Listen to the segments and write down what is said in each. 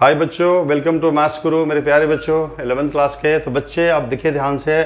हाय बच्चों welcome to maths गुरु मेरे प्यारे बच्चों एलेवंथ क्लास के तो बच्चे आप दिखे ध्यान से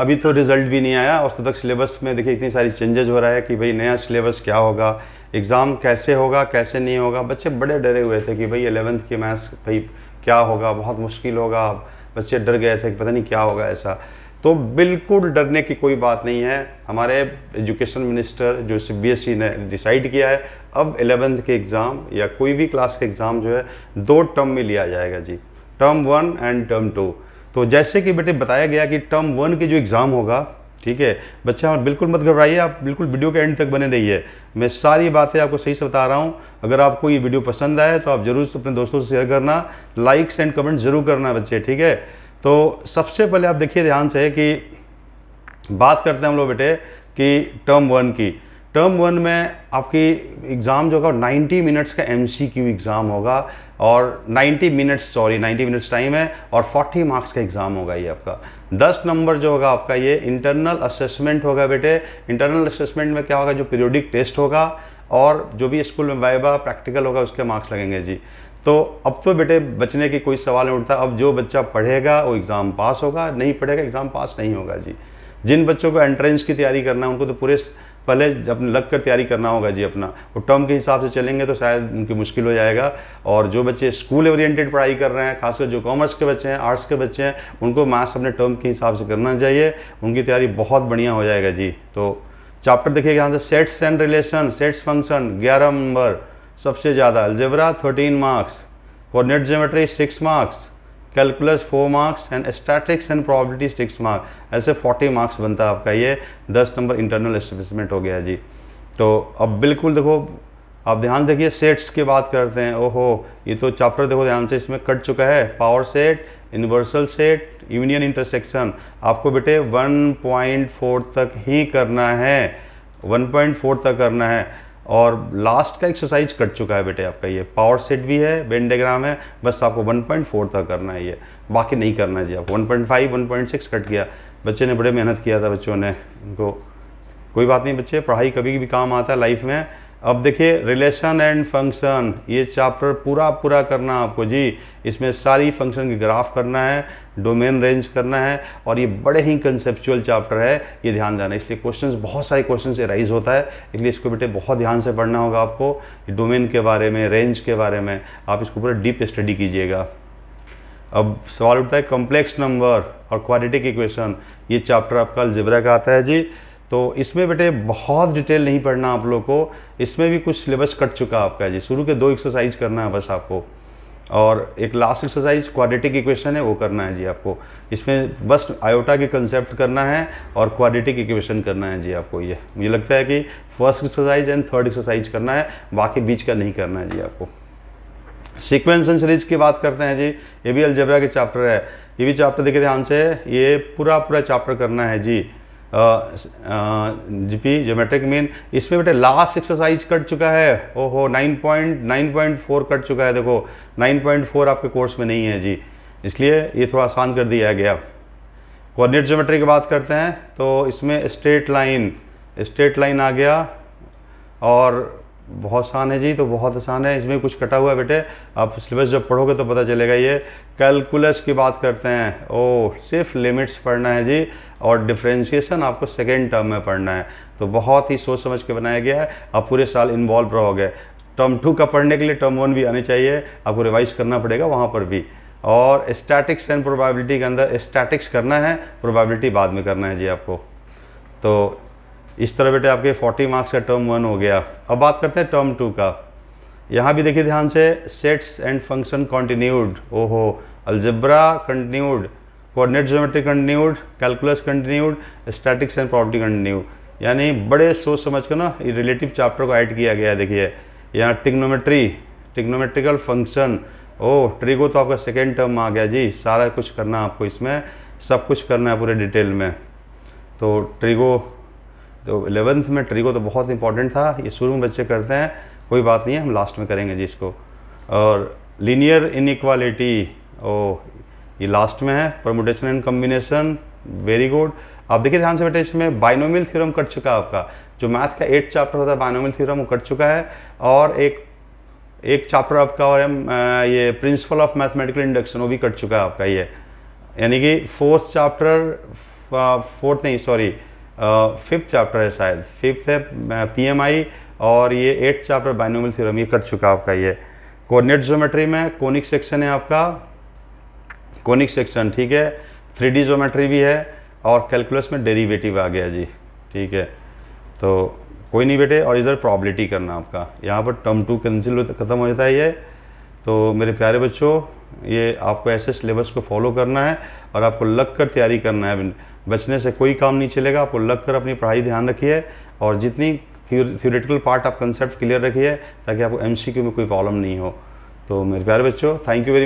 अभी तो रिजल्ट भी नहीं आया और तो तक सिलेबस में देखिए इतनी सारी चेंजेज हो रहा है कि भाई नया सिलेबस क्या होगा एग्ज़ाम कैसे होगा कैसे नहीं होगा बच्चे बड़े डरे हुए थे कि भाई एलेवंथ के मैथ्स भाई क्या होगा बहुत मुश्किल होगा बच्चे डर गए थे कि पता नहीं क्या होगा ऐसा तो बिल्कुल डरने की कोई बात नहीं है हमारे एजुकेशन मिनिस्टर जो सी e ने डिसाइड किया है अब एलेवेंथ के एग्ज़ाम या कोई भी क्लास के एग्ज़ाम जो है दो टर्म में लिया जाएगा जी term one and term two तो जैसे कि बेटे बताया गया कि टर्म वन के जो एग्ज़ाम होगा ठीक है बच्चे हमारे बिल्कुल मत घबराइए आप बिल्कुल वीडियो के एंड तक बने रहिए मैं सारी बातें आपको सही से बता रहा हूँ अगर आपको ये वीडियो पसंद आए तो आप ज़रूर अपने दोस्तों से शेयर करना लाइक्स एंड कमेंट ज़रूर करना बच्चे ठीक है तो सबसे पहले आप देखिए ध्यान से कि बात करते हैं हम लोग बेटे कि टर्म वन की टर्म वन में आपकी एग्ज़ाम जो होगा 90 मिनट्स का एम एग्ज़ाम होगा और 90 मिनट्स सॉरी 90 मिनट्स टाइम है और 40 मार्क्स का एग्ज़ाम होगा ये आपका 10 नंबर जो होगा आपका ये इंटरनल असेसमेंट होगा बेटे इंटरनल असेसमेंट में क्या होगा जो पीरियोडिक टेस्ट होगा और जो भी स्कूल में वाइबा प्रैक्टिकल होगा उसके मार्क्स लगेंगे जी तो अब तो बेटे बचने की कोई सवाल नहीं उठता अब जो बच्चा पढ़ेगा वो एग्ज़ाम पास होगा नहीं पढ़ेगा एग्ज़ाम पास नहीं होगा जी जिन बच्चों को एंट्रेंस की तैयारी करना है उनको तो पूरे पहले अपने लग कर तैयारी करना होगा जी अपना वो टर्म के हिसाब से चलेंगे तो शायद उनकी मुश्किल हो जाएगा और जो बच्चे स्कूल ओरिएंटेड पढ़ाई कर रहे हैं खासकर जो कॉमर्स के बच्चे हैं आर्ट्स के बच्चे हैं उनको मैथ्स अपने टर्म के हिसाब से करना चाहिए उनकी तैयारी बहुत बढ़िया हो जाएगा जी तो चैप्टर देखिएगा यहाँ से sets and relation sets function ग्यारह नंबर सबसे ज़्यादा algebra thirteen marks coordinate geometry six marks calculus four marks and statics and probability six marks ऐसे फोर्टी मार्क्स बनता है आपका ये दस नंबर इंटरनल एस्टेब्लिशमेंट हो गया जी तो अब बिल्कुल देखो आप ध्यान देखिए सेट्स की बात करते हैं ओहो ये तो चैप्टर देखो ध्यान से इसमें कट चुका है power set universal set union intersection आपको बेटे 1.4 तक ही करना है 1.4 तक करना है और लास्ट का एक्सरसाइज कट चुका है बेटे आपका ये पावर सेट भी है बेंडेग्राम है बस आपको 1.4 तक करना है ये बाकी नहीं करना है जी आपको 1.5 1.6 कट गया बच्चे ने बड़े मेहनत किया था बच्चों ने उनको कोई बात नहीं बच्चे पढ़ाई कभी भी काम आता है लाइफ में अब देखिए रिलेशन एंड फंक्शन ये चैप्टर पूरा पूरा करना आपको जी इसमें सारी फंक्शन की ग्राफ करना है डोमेन रेंज करना है और ये बड़े ही कंसेप्चुअल चैप्टर है ये ध्यान देना इसलिए क्वेश्चन बहुत सारे क्वेश्चन राइज होता है इसलिए इसको बेटे बहुत ध्यान से पढ़ना होगा आपको डोमेन के बारे में रेंज के बारे में आप इसको पूरा डीप स्टडी कीजिएगा अब सवाल उठता है कॉम्प्लेक्स नंबर और के इक्वेशन ये चैप्टर आपका जिब्रा का आता है जी तो इसमें बेटे बहुत डिटेल नहीं पढ़ना आप लोग को इसमें भी कुछ सिलेबस कट चुका आपका जी शुरू के दो एक्सरसाइज करना है बस आपको और एक लास्ट एक्सरसाइज क्वाडिटिक इक्वेशन है वो करना है जी आपको इसमें बस आयोटा के कंसेप्ट करना है और क्वाडिटिक इक्वेशन करना है जी आपको ये मुझे लगता है कि first exercise and third exercise करना है बाकी बीच का नहीं करना है जी आपको सिक्वेंस एंड सीरीज की बात करते हैं जी ये भी अलजबरा के चैप्टर है ये भी चैप्टर देखे ध्यान से ये पूरा पूरा चैप्टर करना है जी जीपी ज्योमेट्रिक मीन इसमें बेटे लास्ट एक्सरसाइज कट चुका है ओहो nine point nine point four cut चुका है देखो नाइन पॉइंट फोर आपके कोर्स में नहीं है जी इसलिए ये थोड़ा आसान कर दिया गया कोऑर्डिनेट ज्योमेट्री की बात करते हैं तो इसमें स्ट्रेट लाइन स्ट्रेट लाइन आ गया और बहुत आसान है जी तो बहुत आसान है इसमें कुछ कटा हुआ है बेटे आप सिलेबस जब पढ़ोगे तो पता चलेगा ये कैलकुलस की बात करते हैं ओ सिर्फ लिमिट्स पढ़ना है जी और डिफ्रेंशिएशन आपको सेकेंड टर्म में पढ़ना है तो बहुत ही सोच समझ के बनाया गया है आप पूरे साल इन्वॉल्व रहोगे टर्म टू का पढ़ने के लिए टर्म वन भी आनी चाहिए आपको रिवाइज करना पड़ेगा वहाँ पर भी और स्टैटिक्स एंड प्रोबेबिलिटी के अंदर स्टैटिक्स करना है प्रोबेबिलिटी बाद में करना है जी आपको तो इस तरह बेटे आपके 40 मार्क्स का टर्म वन हो गया अब बात करते हैं टर्म टू का यहाँ भी देखिए ध्यान से सेट्स एंड फंक्शन कॉन्टीन्यूड ओहो algebra continued coordinate geometry continued calculus continued statics and property continued यानी बड़े सोच समझ कर ना ये रिलेटिव चैप्टर को ऐड किया गया है देखिए यहाँ टिग्नोमेट्री टिग्नोमेट्रिकल फंक्शन ओ ट्रिगो तो आपका सेकेंड टर्म आ गया जी सारा कुछ करना आपको इसमें सब कुछ करना है पूरे डिटेल में तो ट्रिगो तो एलेवंथ में को तो बहुत इंपॉर्टेंट था ये शुरू में बच्चे करते हैं कोई बात नहीं है हम लास्ट में करेंगे जी इसको और लीनियर इनिक्वालिटी ओ ये लास्ट में है permutation and combination very good आप देखिए ध्यान से बेटे इसमें बाइनोमिल थ्योरम कट चुका है आपका जो मैथ का एट चैप्टर होता है बाइनोमिल थ्योरम वो कट चुका है और एक एक चैप्टर आपका और ये प्रिंसिपल ऑफ मैथमेटिकल इंडक्शन वो भी कट चुका है आपका ये यानी कि फोर्थ चैप्टर फोर्थ नहीं सॉरी फिफ्थ चैप्टर है शायद फिफ्थ है पीएमआई और ये एट्थ चैप्टर बाइनोमियल थ्योरम ये कट चुका आपका ये कोऑर्डिनेट ज्योमेट्री में कोनिक सेक्शन है आपका कोनिक सेक्शन ठीक है थ्री डी ज्योमेट्री भी है और कैलकुलस में डेरीवेटिव आ गया जी ठीक है तो कोई नहीं बेटे और इधर प्रॉब्लिटी करना आपका यहाँ पर टर्म टू कैंसिल ख़त्म हो जाता है ये तो मेरे प्यारे बच्चों ये आपको ऐसे सिलेबस को फॉलो करना है और आपको लग कर तैयारी करना है बचने से कोई काम नहीं चलेगा आपको लग कर अपनी पढ़ाई ध्यान रखिए और जितनी थियोरेटिकल पार्ट आप कंसेप्ट क्लियर रखिए ताकि आपको एमसीक्यू में कोई प्रॉब्लम नहीं हो तो मेरे प्यारे बच्चों थैंक यू वेरी